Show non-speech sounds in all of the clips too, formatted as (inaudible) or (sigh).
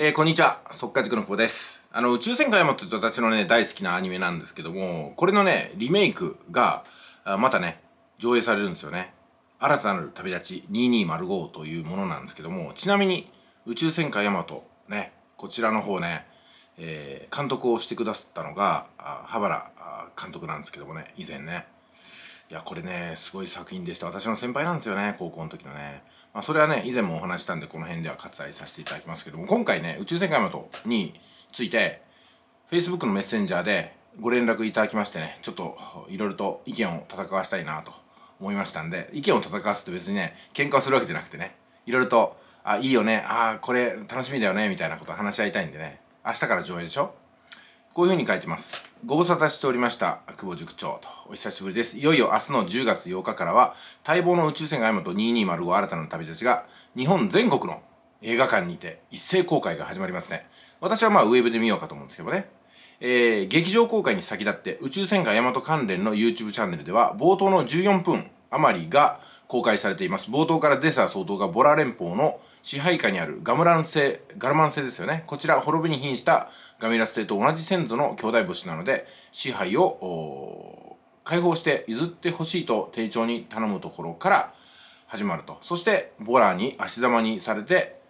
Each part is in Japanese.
えー、こんにちは。速稼塾の子です。あの、宇宙戦艦ヤマトって私のね、大好きなアニメなんですけども、これのね、リメイクが、またね、上映されるんですよね。新たなる旅立ち2205というものなんですけども、ちなみに、宇宙戦艦ヤマト、ね、こちらの方ね、えー、監督をしてくださったのが、あ原監督なんですけどもね、以前ね。いやこれねすごい作品でした私の先輩なんですよね高校の時のね、まあ、それはね以前もお話したんでこの辺では割愛させていただきますけども今回ね宇宙戦艦ヤマトについて Facebook のメッセンジャーでご連絡いただきましてねちょっといろいろと意見を戦わしたいなと思いましたんで意見を戦わすって別にね喧嘩をするわけじゃなくてねいろいろとあいいよねあこれ楽しみだよねみたいなこと話し合いたいんでね明日から上映でしょこういうふうに書いてます。ご無沙汰しておりました、久保塾長と。お久しぶりです。いよいよ明日の10月8日からは、待望の宇宙船が山と2205新たな旅立ちが、日本全国の映画館にて一斉公開が始まりますね。私はまあウェブで見ようかと思うんですけどね。えー、劇場公開に先立って宇宙船が大和関連の YouTube チャンネルでは冒頭の14分余りが公開されています。冒頭からデサー総統がボラ連邦の支配下にあるガムラン星、ガルマン星ですよね。こちら、滅びに瀕したガミラス星と同じ先祖の兄弟星なので、支配を解放して譲ってほしいと丁重に頼むところから始まると。そして、ボラーに足ざまにされて、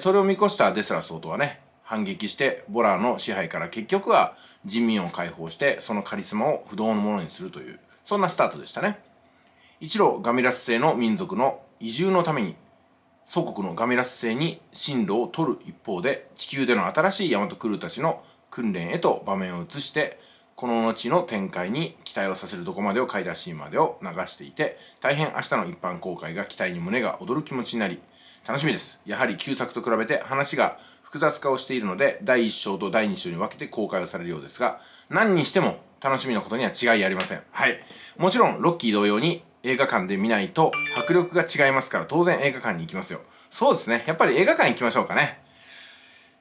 それを見越したデスラス王はね、反撃して、ボラーの支配から結局は人民を解放して、そのカリスマを不動のものにするという、そんなスタートでしたね。一路ガミラス製の民族の移住のために祖国のガメラス星に進路を取る一方で地球での新しいヤマトクルーたちの訓練へと場面を移してこの後の展開に期待をさせるとこまでを買い出しーまでを流していて大変明日の一般公開が期待に胸が躍る気持ちになり楽しみですやはり旧作と比べて話が複雑化をしているので第1章と第2章に分けて公開をされるようですが何にしても楽しみなことには違いありませんはいもちろんロッキー同様に映画館で見ないと迫力が違いますから当然映画館に行きますよそうですねやっぱり映画館行きましょうかね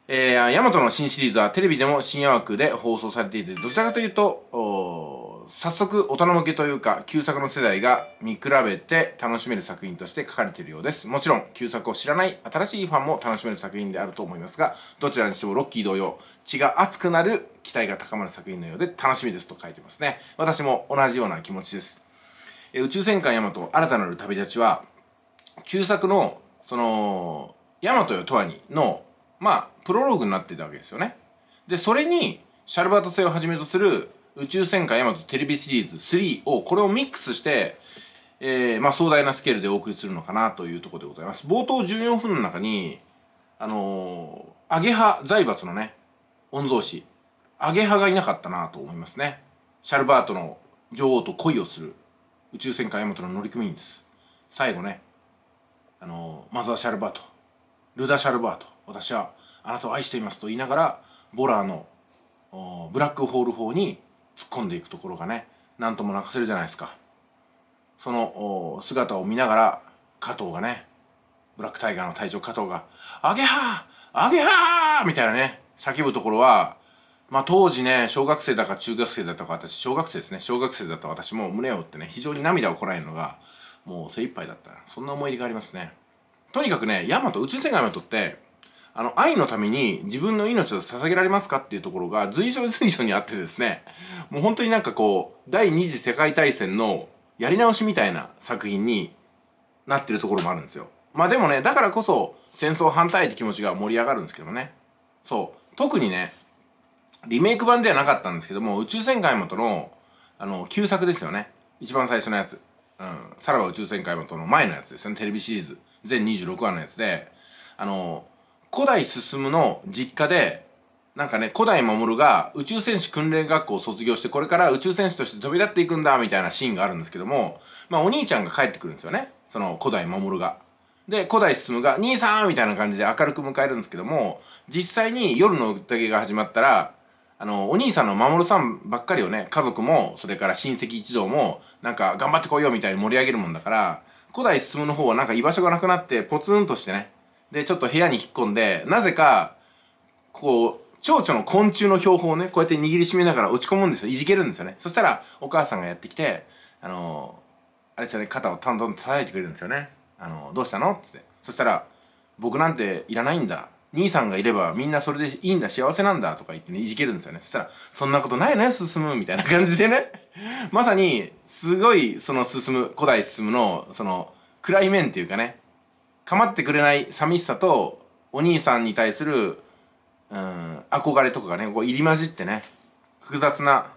えー、ヤマトの新シリーズはテレビでも深夜枠で放送されていてどちらかというと早速大人向けというか旧作の世代が見比べて楽しめる作品として書かれているようですもちろん旧作を知らない新しいファンも楽しめる作品であると思いますがどちらにしてもロッキー同様血が熱くなる期待が高まる作品のようで楽しみですと書いてますね私も同じような気持ちです宇宙戦艦ヤマト新たなる旅立ちは、旧作の、その、ヤマトよ、トアニの、まあ、プロローグになっていたわけですよね。で、それに、シャルバート星をはじめとする宇宙戦艦ヤマトテレビシリーズ3を、これをミックスして、えー、まあ、壮大なスケールでお送りするのかなというところでございます。冒頭14分の中に、あのー、アゲハ財閥のね、御曹司、アゲハがいなかったなと思いますね。シャルバートの女王と恋をする宇宙戦艦ヤマトの乗組員です最後ねあのマザー・シャルバートルダ・シャルバート私はあなたを愛していますと言いながらボラーのブラックホール砲に突っ込んでいくところがね何とも泣かせるじゃないですかその姿を見ながら加藤がねブラックタイガーの隊長加藤が「アゲハーアゲハー!」みたいなね叫ぶところはまあ、当時ね、小学生だか中学生だとか、私、小学生ですね、小学生だった私も胸を打ってね、非常に涙をこらえるのが、もう精一杯だった。そんな思い出がありますね。とにかくね、ヤマト、宇宙船がヤマトって、あの、愛のために自分の命を捧げられますかっていうところが随所随所にあってですね、もう本当になんかこう、第二次世界大戦のやり直しみたいな作品になってるところもあるんですよ。まあでもね、だからこそ戦争反対って気持ちが盛り上がるんですけどね。そう。特にね、リメイク版ではなかったんですけども、宇宙戦艦ヤマトの、あの、旧作ですよね。一番最初のやつ。うん。さらば宇宙戦艦ヤマトの前のやつですね。テレビシリーズ。全26話のやつで、あの、古代進の実家で、なんかね、古代守が宇宙戦士訓練学校を卒業して、これから宇宙戦士として飛び立っていくんだ、みたいなシーンがあるんですけども、まあお兄ちゃんが帰ってくるんですよね。その古代守が。で、古代進が、兄さんみたいな感じで明るく迎えるんですけども、実際に夜の宴が始まったら、あの、お兄さんの守さんばっかりをね、家族も、それから親戚一同も、なんか頑張ってこいよみたいに盛り上げるもんだから、古代進むの方はなんか居場所がなくなってポツンとしてね、で、ちょっと部屋に引っ込んで、なぜか、こう、蝶々の昆虫の標本をね、こうやって握りしめながら落ち込むんですよ。いじけるんですよね。そしたら、お母さんがやってきて、あのー、あれですよね、肩をたんどん叩いてくれるんですよね。あのー、どうしたのって。そしたら、僕なんていらないんだ。兄さんがいればみんなそれでいいんだ幸せなんだとか言ってねいじけるんですよねそしたら「そんなことないね進む」みたいな感じでね (laughs) まさにすごいその進む古代進むのその暗い面っていうかね構ってくれない寂しさとお兄さんに対するうん憧れとかがねこう入り混じってね複雑な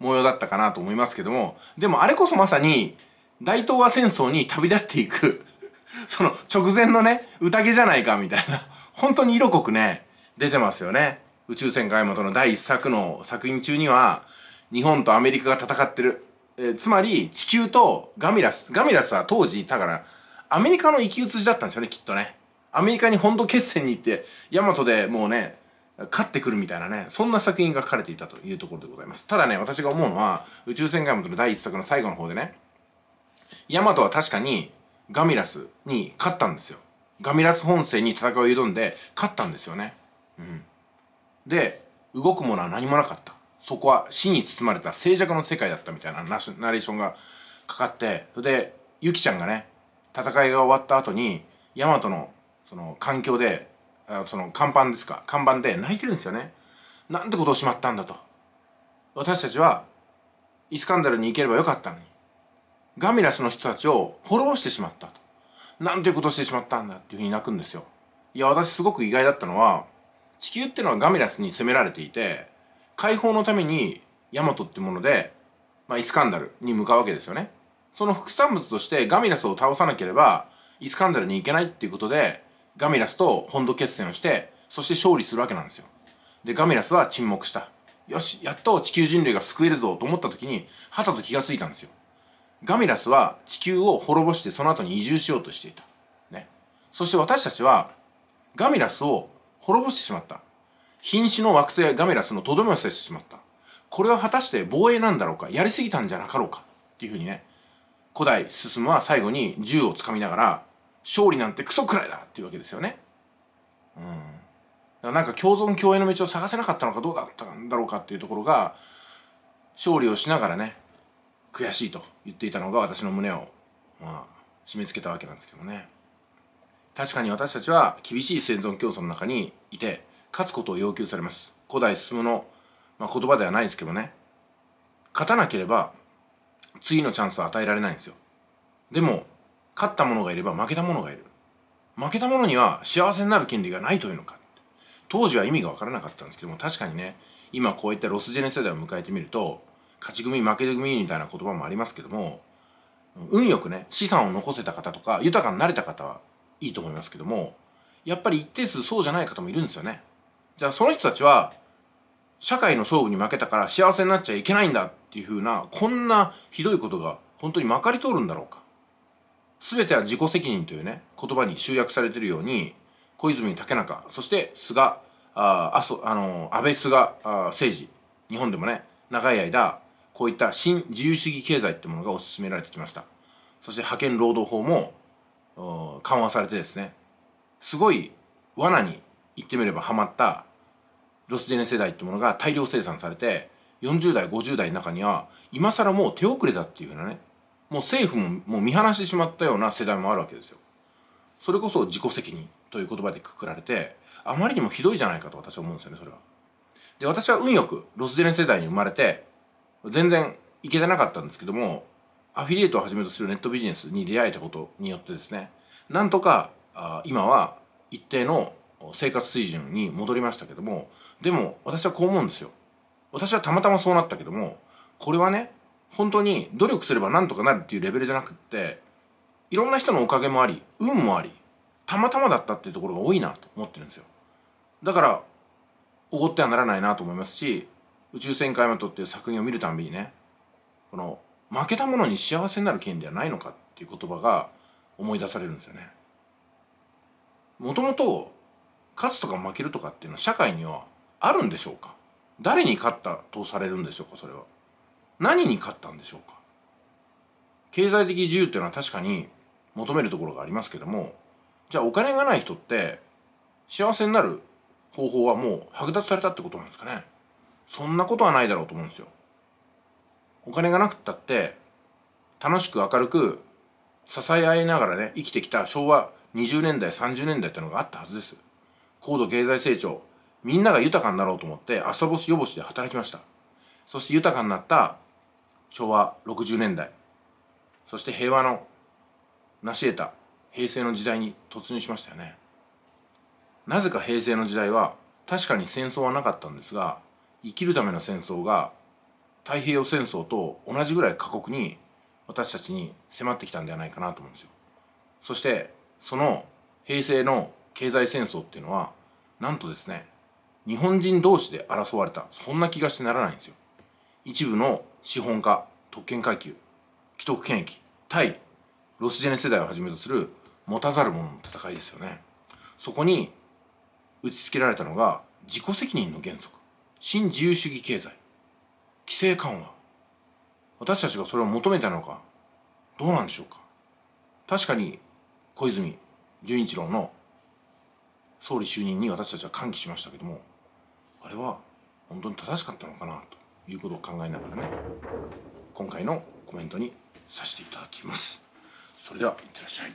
模様だったかなと思いますけどもでもあれこそまさに大東亜戦争に旅立っていく (laughs) その直前のね宴じゃないかみたいな本当に色濃くね、出てますよね。宇宙戦外元の第一作の作品中には、日本とアメリカが戦ってる。えつまり、地球とガミラス。ガミラスは当時、だから、アメリカの生き写しだったんですよね、きっとね。アメリカに本土決戦に行って、ヤマトでもうね、勝ってくるみたいなね、そんな作品が書かれていたというところでございます。ただね、私が思うのは、宇宙戦外元の第一作の最後の方でね、ヤマトは確かにガミラスに勝ったんですよ。ガミラス本線に戦いを挑んで勝ったんですよね。うん、で動くものは何もなかったそこは死に包まれた静寂の世界だったみたいなナナレーションがかかってそれでユキちゃんがね戦いが終わった後にヤマトのその環境であその看板ですか看板で泣いてるんですよね。なんてことをしまったんだと。私たちはイスカンダルに行ければよかったのにガミラスの人たちを滅ぼしてしまったと。なんていうことしてしまったんだっていうふうに泣くんですよいや私すごく意外だったのは地球ってのはガメラスに攻められていて解放のためにヤマトってもので、まあ、イスカンダルに向かうわけですよねその副産物としてガミラスを倒さなければイスカンダルに行けないっていうことでガミラスと本土決戦をしてそして勝利するわけなんですよでガミラスは沈黙したよしやっと地球人類が救えるぞと思った時にはたと気がついたんですよガミラスは地球を滅ぼしてその後に移住しようとしていた。ね。そして私たちはガミラスを滅ぼしてしまった。瀕死の惑星ガミラスのとどめを刺してしまった。これは果たして防衛なんだろうかやりすぎたんじゃなかろうかっていうふうにね、古代進むは最後に銃をつかみながら、勝利なんてクソくらいだっていうわけですよね。うん。だからなんか共存共栄の道を探せなかったのかどうだったんだろうかっていうところが、勝利をしながらね、悔しいと言っていたのが私の胸を、まあ、締め付けたわけなんですけどね確かに私たちは厳しい生存競争の中にいて勝つことを要求されます古代進むの、まあ、言葉ではないですけどね勝たなければ次のチャンスは与えられないんですよでも勝った者がいれば負けた者がいる負けた者には幸せになる権利がないというのか当時は意味が分からなかったんですけども確かにね今こういったロスジェネ世代を迎えてみると勝ち組負け組みたいな言葉もありますけども運よくね資産を残せた方とか豊かになれた方はいいと思いますけどもやっぱり一定数そうじゃない方もいるんですよねじゃあその人たちは社会の勝負に負けたから幸せになっちゃいけないんだっていうふうなこんなひどいことが本当にまかり通るんだろうか全ては自己責任というね言葉に集約されてるように小泉竹中そして菅ああそあの安倍菅あ政治日本でもね長い間こういった新自由主義経済ってものが推し進められてきましたそして派遣労働法も緩和されてですねすごい罠に言ってみればハマったロスジェネ世代ってものが大量生産されて40代50代の中には今更もう手遅れだっていうふうなねもう政府ももう見放してしまったような世代もあるわけですよそれこそ自己責任という言葉でくくられてあまりにもひどいじゃないかと私は思うんですよねそれはで私は運よくロスジェネ世代に生まれて全然いけてなかったんですけどもアフィリエイトをはじめとするネットビジネスに出会えたことによってですねなんとか今は一定の生活水準に戻りましたけどもでも私はこう思うんですよ私はたまたまそうなったけどもこれはね本当に努力すればなんとかなるっていうレベルじゃなくっていろんな人のおかげもあり運もありたまたまだったっていうところが多いなと思ってるんですよだからおごってはならないなと思いますし宇宙戦艦ヤマトっていう作品を見るたびにねこの負けた者に幸せになる権利はないのかっていう言葉が思い出されるんですよね。もともと勝つとか負けるとかっていうのは社会にはあるんでしょうか誰に勝ったとされるんでしょうかそれは。何に勝ったんでしょうか経済的自由っていうのは確かに求めるところがありますけどもじゃあお金がない人って幸せになる方法はもう剥奪されたってことなんですかねそんなことはないだろうと思うんですよお金がなくったって楽しく明るく支え合いながらね生きてきた昭和20年代30年代ってのがあったはずです高度経済成長みんなが豊かになろうと思って朝干し夜干しで働きましたそして豊かになった昭和60年代そして平和の成し得た平成の時代に突入しましたよねなぜか平成の時代は確かに戦争はなかったんですが生きるための戦争が太平洋戦争と同じぐらい過酷に私たちに迫ってきたんではないかなと思うんですよ。そしてその平成の経済戦争っていうのはなんとですね日本人同士で争われたそんな気がしてならないんですよ。一部の資本家特権階級既得権益対ロスジェネ世代をはじめとする持たざる者の戦いですよね。そこに打ちつけられたのが自己責任の原則新自由主義経済規制緩和私たちがそれを求めたのかどうなんでしょうか確かに小泉純一郎の総理就任に私たちは歓喜しましたけどもあれは本当に正しかったのかなということを考えながらね今回のコメントにさせていただきますそれではいってらっしゃい